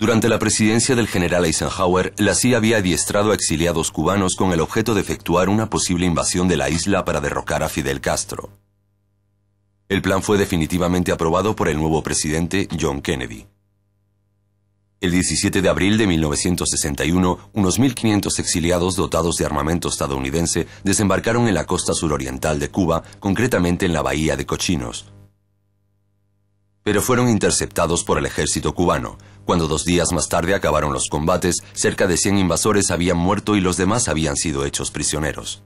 Durante la presidencia del general Eisenhower, la CIA había adiestrado a exiliados cubanos con el objeto de efectuar una posible invasión de la isla para derrocar a Fidel Castro. El plan fue definitivamente aprobado por el nuevo presidente John Kennedy. El 17 de abril de 1961, unos 1.500 exiliados dotados de armamento estadounidense desembarcaron en la costa suroriental de Cuba, concretamente en la bahía de Cochinos. Pero fueron interceptados por el ejército cubano, cuando dos días más tarde acabaron los combates, cerca de 100 invasores habían muerto y los demás habían sido hechos prisioneros.